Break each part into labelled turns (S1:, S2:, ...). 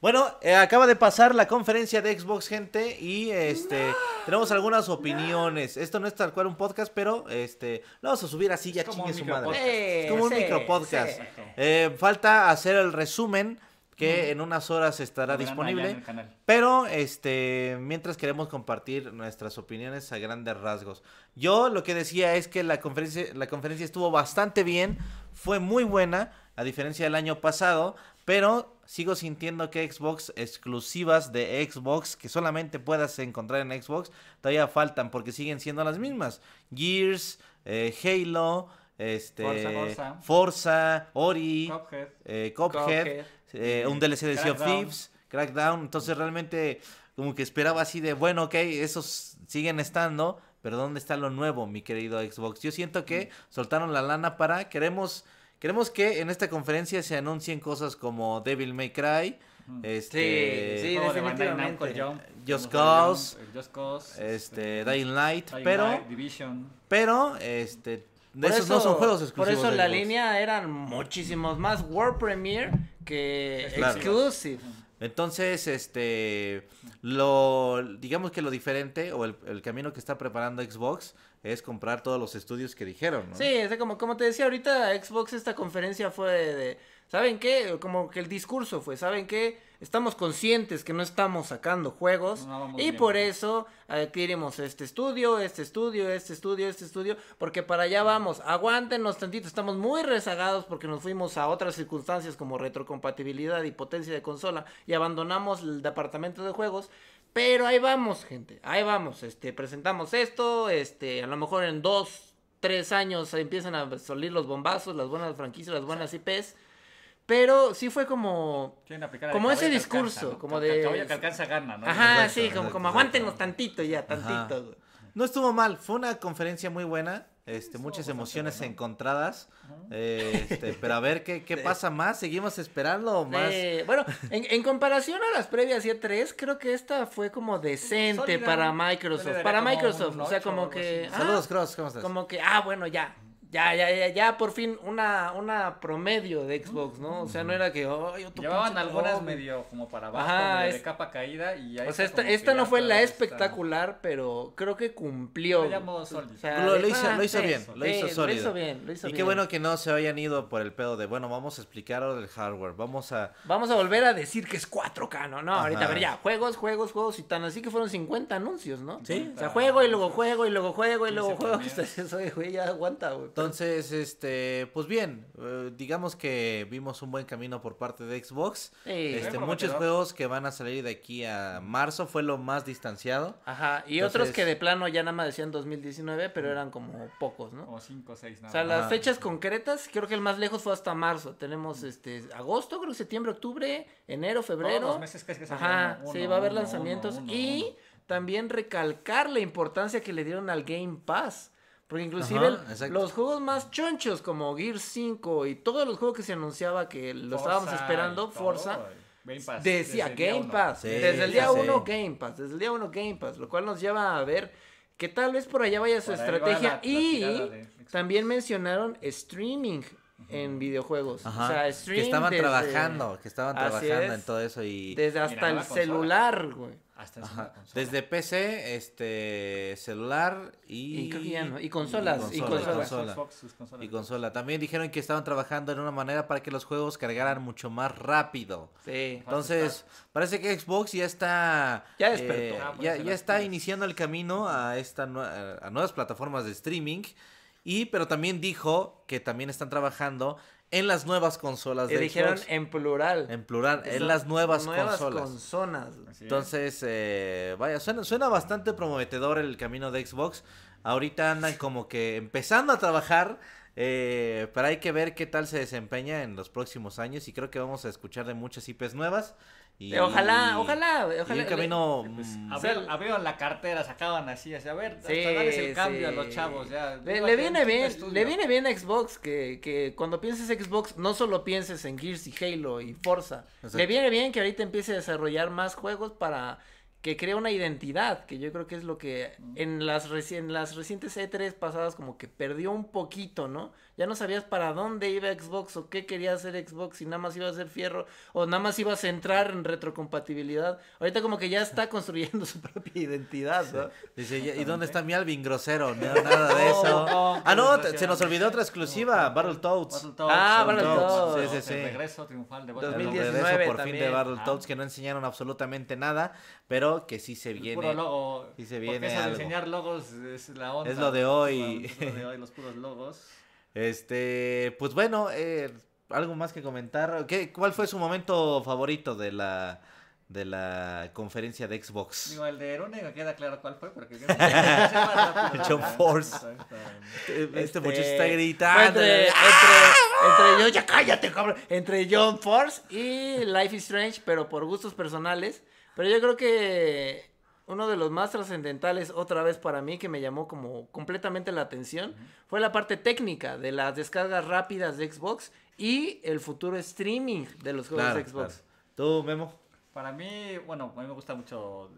S1: Bueno, eh, acaba de pasar la conferencia de Xbox, gente, y este tenemos algunas opiniones. Esto no es tal cual un podcast, pero este lo vamos a subir así, ya chingue su madre. es como un micropodcast. Eh, falta hacer el resumen que en unas horas estará disponible. Pero este, mientras queremos compartir nuestras opiniones a grandes rasgos. Yo lo que decía es que la conferencia, la conferencia estuvo bastante bien, fue muy buena a diferencia del año pasado, pero sigo sintiendo que Xbox exclusivas de Xbox que solamente puedas encontrar en Xbox todavía faltan porque siguen siendo las mismas. Gears, eh, Halo, este, Forza, Ori, Cophead, eh, eh un DLC de Sea of Thieves, Crackdown. Entonces realmente como que esperaba así de, bueno, ok, esos siguen estando, pero ¿dónde está lo nuevo, mi querido Xbox? Yo siento que mm. soltaron la lana para, queremos Queremos que en esta conferencia se anuncien cosas como Devil May Cry, este, sí, sí, definitivamente. Just, Cause, Just Cause, este, este Dying Light, pero, Division. pero, este, esos no son juegos exclusivos. Por eso la
S2: línea eran muchísimos más World Premiere que Exclusive.
S1: Entonces, este, lo, digamos que lo diferente o el camino que está preparando Xbox es comprar todos los estudios que dijeron, ¿no? Sí,
S2: como, como te decía ahorita, Xbox esta conferencia fue de, ¿saben qué? Como que el discurso fue, ¿saben qué? Estamos conscientes que no estamos sacando juegos y por eso adquirimos este estudio, este estudio, este estudio, este estudio, porque para allá vamos, aguántenos tantito, estamos muy rezagados porque nos fuimos a otras circunstancias como retrocompatibilidad y potencia de consola y abandonamos el departamento de juegos pero ahí vamos, gente. Ahí vamos. Este, presentamos esto. Este, a lo mejor en dos, tres años empiezan a salir los bombazos, las buenas franquicias, las buenas IPs. Pero sí fue como. Como ese discurso, como de. que alcanza gana, Ajá, sí, como, aguántenos tantito ya,
S1: tantito. No estuvo mal, fue una conferencia muy buena. Este, muchas pues, emociones encontradas. este, pero a ver qué, qué pasa más. Seguimos esperando más. bueno, en, comparación a las previas y e 3 creo que esta fue como decente para Microsoft. Para Microsoft, o sea, como que. Ah, Saludos, Cross, ¿cómo
S2: estás? Como que, ah, bueno, ya ya, ya, ya, ya, por fin una, una promedio de Xbox, ¿no? O sea, no era que, oh, Llevaban algunas medio como para abajo, ajá, de capa caída y ahí. O sea, esta, esta no fue la espectacular, pero creo que cumplió. Lo lo, hizo, bien, lo hizo Lo hizo bien, y qué bueno
S1: que no se hayan ido por el pedo de, bueno, vamos a explicar ahora el hardware, vamos a... Vamos a volver
S2: a decir que es 4K, ¿no? ahorita, a ver, ya, juegos, juegos, juegos y tan así que fueron 50 anuncios, ¿no?
S1: Sí. O sea, juego y luego juego y luego juego y luego juego. Eso, güey, ya aguanta, güey. Entonces, este, pues bien, eh, digamos que vimos un buen camino por parte de Xbox. Este, muchos juegos que van a salir de aquí a marzo fue lo más distanciado. Ajá, y otros que de
S2: plano ya nada más decían 2019, pero eran como pocos, ¿no? O cinco o 6 nada O sea, las fechas concretas, creo que el más lejos fue hasta marzo. Tenemos este agosto, creo septiembre, octubre, enero, febrero. Todos los meses que es que Ajá, sí, va a haber lanzamientos y también recalcar la importancia que le dieron al Game Pass. Porque inclusive los juegos más chonchos como Gear 5 y todos los juegos que se anunciaba que lo estábamos esperando, Forza, decía Game Pass. desde el día 1 Game Pass, desde el día 1 Game Pass, lo cual nos lleva a ver que tal vez por allá vaya su estrategia y también mencionaron streaming en videojuegos. o sea, Que estaban trabajando, que estaban trabajando en todo eso y. Desde hasta el celular, güey.
S1: Desde PC, este celular y... Y, consolas, y consolas. Y consola. También dijeron que estaban trabajando en una manera para que los juegos cargaran mucho más rápido. Sí. Entonces, parece que Xbox ya está... Ya despertó. Eh, ah, pues ya, está iniciando el camino a, esta, a nuevas plataformas de streaming. Y, pero también dijo que también están trabajando en las nuevas consolas dijeron en plural. En plural, en las nuevas, nuevas
S2: consolas.
S1: Entonces, eh, vaya, suena, suena bastante prometedor el camino de Xbox. Ahorita andan como que empezando a trabajar eh, pero hay que ver qué tal se desempeña en los próximos años y creo que vamos a escuchar de muchas IPs nuevas. Y, ojalá, eh, ojalá, ojalá. Y camino. Eh, mm, pues,
S3: abrieron, la cartera, sacaban así, así a ver, sí, darles el cambio a los chavos. Ya, le, viene este bien, le viene
S2: bien Xbox que, que cuando pienses Xbox no solo pienses en Gears y Halo y Forza. Le viene bien que ahorita empiece a desarrollar más juegos para que crea una identidad, que yo creo que es lo que en las, las recientes E3 pasadas como que perdió un poquito, ¿no? Ya no sabías para dónde iba Xbox o qué quería hacer Xbox, y nada más iba a ser fierro o nada más iba a centrar en retrocompatibilidad. Ahorita como que ya está construyendo su propia identidad, ¿no?
S1: Dice, ¿y dónde está mi Alvin grosero? nada de eso. ah, no, se nos olvidó otra exclusiva, Battletoads. Ah, Battletoads. Sí, sí, sí. El regreso triunfal de 2019 por fin de Battletoads, que no enseñaron absolutamente nada, pero que sí se viene. Puro logo. se viene. enseñar
S3: logos es la onda. Es lo de hoy. los puros logos.
S1: Este, pues bueno, eh, algo más que comentar. ¿Qué, ¿Cuál fue su momento favorito de la de la conferencia de Xbox.
S3: el de Erone queda claro cuál fue, porque
S2: John Force.
S1: Este, este, este, muchacho está gritando. Entre, entre,
S2: yo, ya cállate, cabrón. Entre John Force y Life is Strange, pero por gustos personales. Pero yo creo que uno de los más trascendentales otra vez para mí que me llamó como completamente la atención fue la parte técnica de las descargas rápidas de Xbox y el futuro streaming de los juegos de Xbox.
S1: ¿Tú, Memo?
S3: Para mí, bueno, a mí me gusta mucho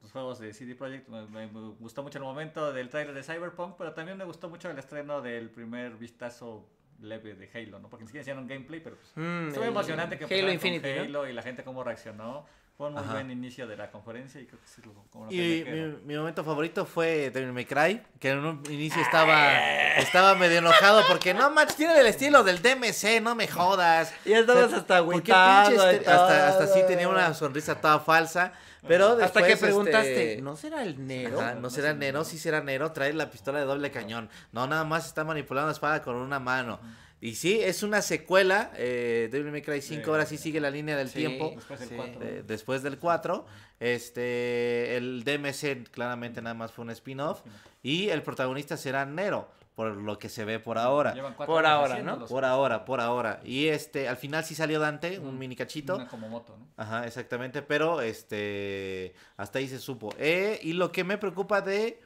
S3: los juegos de CD Projekt, me, gustó mucho el momento del trailer de Cyberpunk, pero también me gustó mucho el estreno del primer vistazo leve de Halo, ¿no? Porque ni siquiera hicieron gameplay, pero fue pues, mm, emocionante que Halo Infinity, Halo y la gente cómo reaccionó fue un buen inicio de la conferencia y creo que y
S1: mi, momento favorito fue de me Cry, que en un inicio ah. estaba, estaba medio enojado porque no match tiene el estilo del DMC, no me jodas. Y estabas hasta este, hasta, hasta así tenía una sonrisa toda falsa. Pero Hasta que este, preguntaste, ¿no será el Nero? no, será Nero, sí será Nero, trae la pistola de doble cañón. No, nada más está manipulando la espada con una mano. Y sí, es una secuela. Eh, Devil May Cry 5 ahora sí sigue la línea del tiempo. Después del, 4. después del 4. Este, el DMC claramente nada más fue un spin-off. Y el protagonista será Nero, por lo que se ve por ahora. Por ahora, ¿no? Por ahora, por ahora. Y este, al final sí salió Dante, un mini cachito. Una como moto, ¿no? Ajá, exactamente. Pero este, hasta ahí se supo. Eh, y lo que me preocupa de...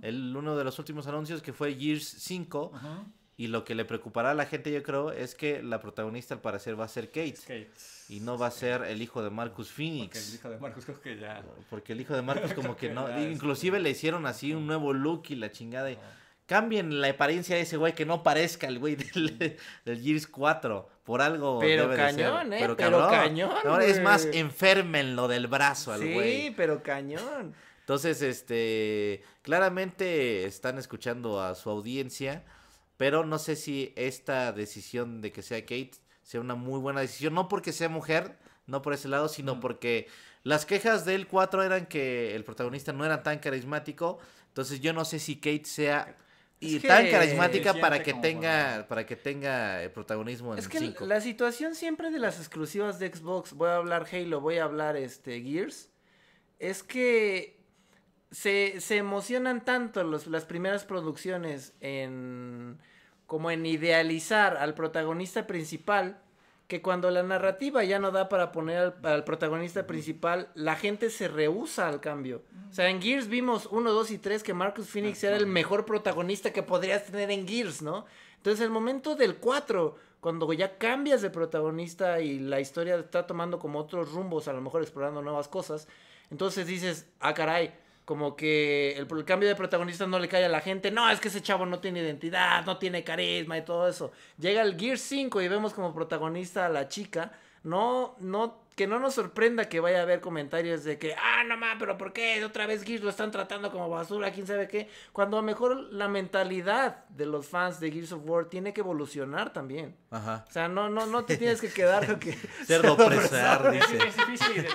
S1: el, uno de los últimos anuncios que fue Gears 5. Ajá. Y lo que le preocupará a la gente, yo creo, es que la protagonista al parecer va a ser Kate. Y no va a ser el hijo de Marcus Phoenix. Porque el hijo de Marcus creo que ya. Porque el hijo de Marcus como que, no. Inclusive le hicieron así un nuevo look y la chingada. Cambien la apariencia de ese güey que no parezca el güey del, del Gears 4. Por algo. Pero cañón, ¿eh? Pero, cañón. Ahora es más, lo del brazo al güey. Sí,
S2: pero cañón.
S1: Entonces, este. Claramente están escuchando a su audiencia pero no sé si esta decisión de que sea Kate sea una muy buena decisión. No porque sea mujer, no por ese lado, sino porque las quejas del 4 eran que el protagonista no era tan carismático. Entonces yo no sé si Kate sea y tan carismática para que tenga para que tenga el protagonismo en es que
S2: la situación siempre de las exclusivas de Xbox voy a hablar Halo voy a hablar este Gears es que se, emocionan tanto las primeras producciones en como en idealizar al protagonista principal que cuando la narrativa ya no da para poner al, protagonista principal, la gente se rehúsa al cambio. O sea, en Gears vimos 1, 2 y 3 que Marcus Phoenix era el mejor protagonista que podrías tener en Gears, ¿no? Entonces, el momento del 4, cuando ya cambias de protagonista y la historia está tomando como otros rumbos, a lo mejor explorando nuevas cosas, entonces dices, ah, caray, como que el, cambio de protagonista no le cae a la gente. No, es que ese chavo no tiene identidad, no tiene carisma y todo eso. Llega el Gear 5 y vemos como protagonista a la chica no, no, que no nos sorprenda que vaya a haber comentarios de que, ah, no pero ¿por qué otra vez Gears lo están tratando como basura? ¿Quién sabe qué? Cuando a lo mejor la mentalidad de los fans de Gears of War tiene que evolucionar también. Ajá. O sea, no, no, no te tienes que quedar lo que... Es,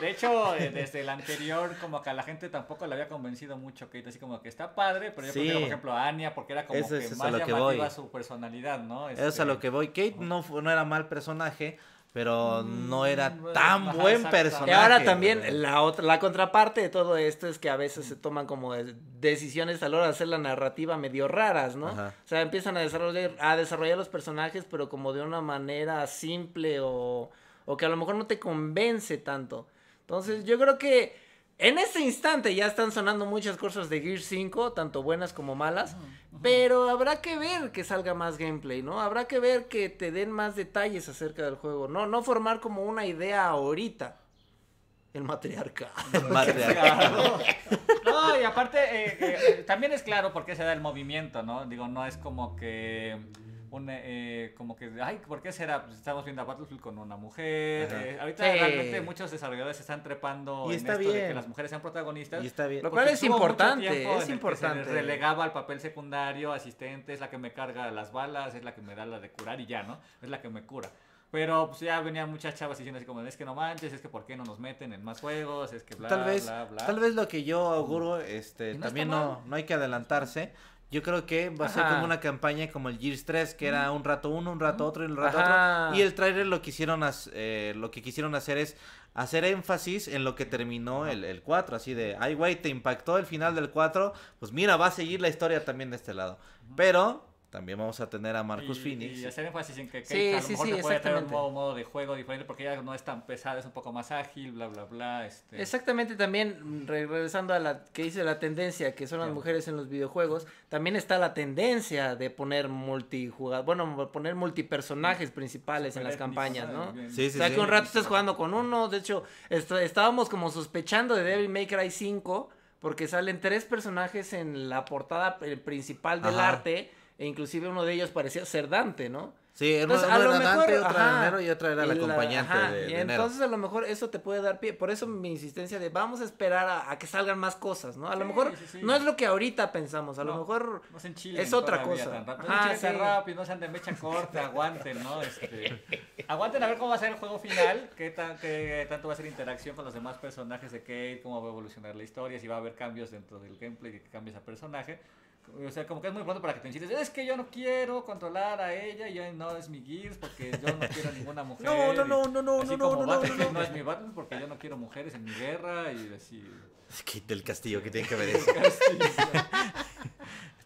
S2: de hecho, eh, desde el anterior
S3: como que a la gente tampoco le había convencido mucho, Kate, así como que está padre, pero yo por ejemplo, a Anya porque era como que más a llamativa su personalidad, ¿no? Eso es a lo
S1: este, que voy. Kate no, no era mal personaje, pero no mm, era tan buen personaje. Y ahora también la la contraparte de todo esto es que a veces se toman como
S2: decisiones a la hora de hacer la narrativa medio raras, ¿no? O sea, empiezan a desarrollar, a desarrollar los personajes, pero como de una manera simple o, o que a lo mejor no te convence tanto. Entonces, yo creo que en ese instante ya están sonando muchas cosas de Gear 5, tanto buenas como malas, pero habrá que ver que salga más gameplay, ¿no? Habrá que ver que te den más detalles acerca del juego, no no formar como una idea ahorita. El matriarca.
S3: El
S2: no, y aparte eh,
S3: eh, eh, también es claro por qué se da el movimiento, ¿no? Digo, no es como que eh, como que, ay, ¿por qué será? Pues, estamos viendo a Battlefield con una mujer. Eh, ahorita realmente muchos desarrolladores están trepando y en esto de que las mujeres sean protagonistas. Lo cual es importante, es importante. relegaba al papel secundario, asistente, es la que me carga las balas, es la que me da la de curar y ya, ¿no? Es la que me cura. Pero pues ya venían muchas chavas diciendo así como, es que no manches, es que por qué no nos meten en más juegos, es que bla, tal bla, vez, Tal vez lo
S1: que yo auguro, este, también no, no hay que adelantarse, yo creo que va a ser como una campaña como el Gears 3, que era un rato uno, un rato otro y un rato otro. Y el trailer lo quisieron eh, lo que quisieron hacer es hacer énfasis en lo que terminó el, el 4, así de, ay güey, te impactó el final del 4, pues mira, va a seguir la historia también de este lado. Pero también vamos a tener a Marcus Phoenix. Y hacer énfasis en que
S3: sí, sí, puede tener un modo, modo, de juego diferente porque ya no es tan pesada, es un poco más
S2: ágil, bla, bla, bla. Este... Exactamente, también mm, regresando a la que dice la tendencia, que son las mujeres en los videojuegos, también está la tendencia de poner multijugadores, bueno, poner multipersonajes principales en las campañas, ¿no? Sí, sí, o sea, que un rato estás jugando con uno, de hecho, estábamos como sospechando de Devil May Cry 5 porque salen tres personajes en la portada eh, principal del arte e inclusive uno de ellos parecía ser Dante, ¿no? Sí, uno, a lo era mejor, Dante, y otra era la, acompañante de, y Entonces a lo mejor eso te puede dar pie, por eso mi insistencia de vamos a esperar a, que salgan más cosas, ¿no? A lo mejor no es lo que ahorita pensamos, a lo mejor es otra cosa. Ah,
S3: rápido, no sean de mecha corta, aguanten, ¿no? Este, aguanten a ver cómo va a ser el juego final, qué, qué tanto va a ser interacción con los demás personajes de Kate, cómo va a evolucionar la historia, si va a haber cambios dentro del gameplay, que cambies a personaje. O sea, como que es muy pronto para que te insistes. Es que yo no quiero controlar a ella y no es mi Gears porque yo no quiero a ninguna mujer. No, no, no, no, no, no, no, no, no, no, no, es mi Batman porque yo no quiero mujeres en mi guerra
S1: y así. Quita el castillo que tiene que ver eso.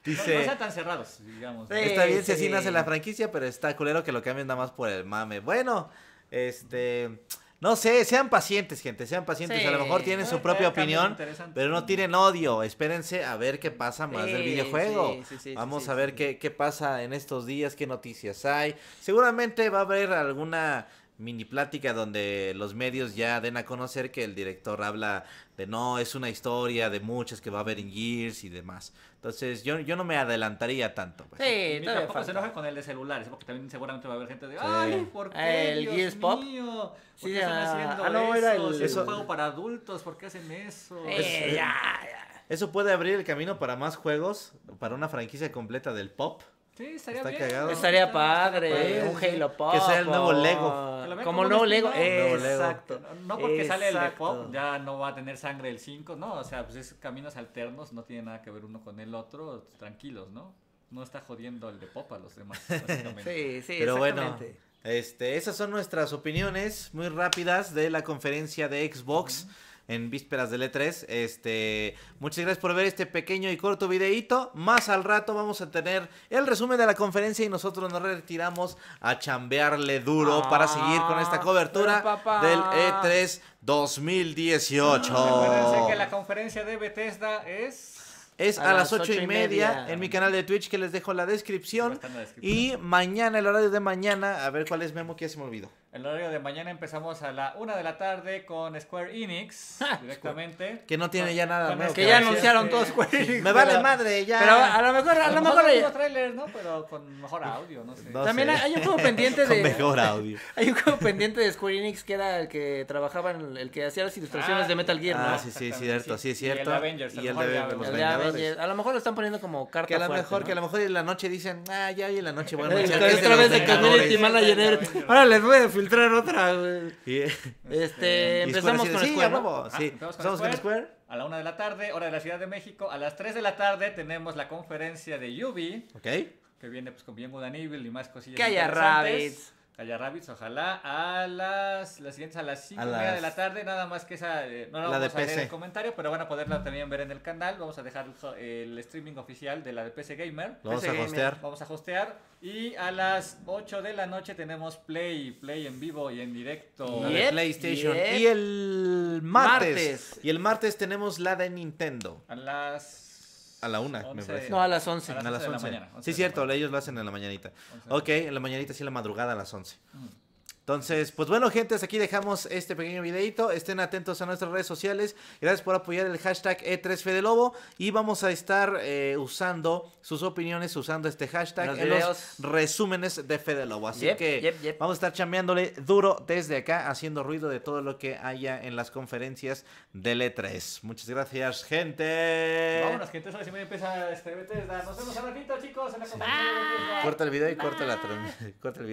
S1: Dice, no, no, sean tan cerrados, digamos. está bien si así nace la franquicia, pero está culero que lo cambien nada más por el mame. Bueno, este. No sé, sean pacientes, gente, sean pacientes. A lo mejor tienen su ah, propia opinión, pero no tienen odio. Espérense a ver qué pasa más del videojuego. Vamos a ver qué, qué pasa en estos días, qué noticias hay. Seguramente va a haber alguna mini plática donde los medios ya den a conocer que el director habla de no, es una historia de muchas que va a haber en Gears y demás. Entonces yo, yo no me adelantaría tanto.
S3: Pues. Sí, y tampoco se enoja con el de celulares, ¿eh? porque también
S1: seguramente va a haber gente de, ay, ¿por qué? El Dios Pop. ¿Por sí, qué están ah, haciendo ah, eso? es un juego
S3: para adultos, ¿por qué hacen eso? Eh,
S1: eso puede abrir el camino para más juegos, para una franquicia completa del pop. Sí, estaría bien. Estaría
S3: padre, un Halo Pop. Que sea el nuevo Lego. Como, el nuevo Lego. Exacto. No porque sale el de Pop, ya no va a tener sangre el 5, ¿no? O sea, pues es caminos alternos, no tiene nada que ver uno con el otro, tranquilos, ¿no? No está jodiendo el de Pop a los demás, sí,
S1: sí, Pero bueno, este, esas son nuestras opiniones muy rápidas de la conferencia de Xbox en vísperas del E3. Este, muchas gracias por ver este pequeño y corto videíto. Más al rato vamos a tener el resumen de la conferencia y nosotros nos retiramos a chambearle duro para seguir con esta ah, cobertura del E3 2018. Recuerden que la
S3: conferencia de Bethesda es...
S1: a, las ocho y media, en mi canal de Twitch que les dejo la descripción. La descripción. Y mañana, el horario de mañana, a ver cuál es Memo que ya se me olvidó.
S3: El horario de mañana empezamos a la una de la tarde con Square Enix ah, directamente. que no tiene ya nada este Que ya anunciaron todos Square Enix. Me vale madre, ya. Pero a lo mejor. A lo mejor hay trailers, ¿no? Pero con mejor pues, audio, no sé. También hay
S2: un juego pendiente de. mejor audio. Hay un juego pendiente de Square Enix que era el que trabajaba, el que hacía las ilustraciones ah, de Metal Gear, ¿no? Ah, sí, sí, cierto, sí, es cierto. Y el de Avengers. A
S1: lo mejor lo están poniendo como carta Que a lo mejor, que a lo mejor en la noche dicen, ah, ya hoy en la noche, bueno. Otra vez este de Community Manager.
S2: Ahora les voy a filtrar otra, güey. Eh, este, empezamos con Square. Sí, Empezamos con Square,
S3: A la una de la tarde, hora de la Ciudad de México. A las tres de la tarde tenemos la conferencia de Yubi. Ok. Que viene pues con Bien Good and Evil y más cosillas. Que haya Calla Rabbits, ojalá a las, las siguientes a las 5 de la tarde, nada más que esa, eh, no la, vamos a leer el comentario, pero van a poderla también ver en el canal, vamos a dejar el, streaming oficial de la de PC Gamer. vamos a Gamer. hostear. Vamos a hostear y a las 8 de la noche tenemos Play, Play en vivo y en directo. La de PlayStation. Y
S1: el martes, Y el martes tenemos la de Nintendo.
S3: A las
S1: a la una, me parece. No, a las once. A las 11. Sí, cierto, ellos lo hacen en la mañanita. Ok, en la mañanita sí, la madrugada a las once. Mm. Entonces, pues bueno, gente, aquí dejamos este pequeño videito. Estén atentos a nuestras redes sociales. Gracias por apoyar el hashtag E3FedeLobo. Y vamos a estar eh, usando sus opiniones, usando este hashtag los en los resúmenes de FedeLobo. Así que vamos a estar chambeándole duro desde acá, haciendo ruido de todo lo que haya en las conferencias del E3. Muchas gracias, gente. Vámonos, gente.
S3: Eso me empieza este Nos vemos al ratito, chicos. En la e Corta el video y corta, la corta el video.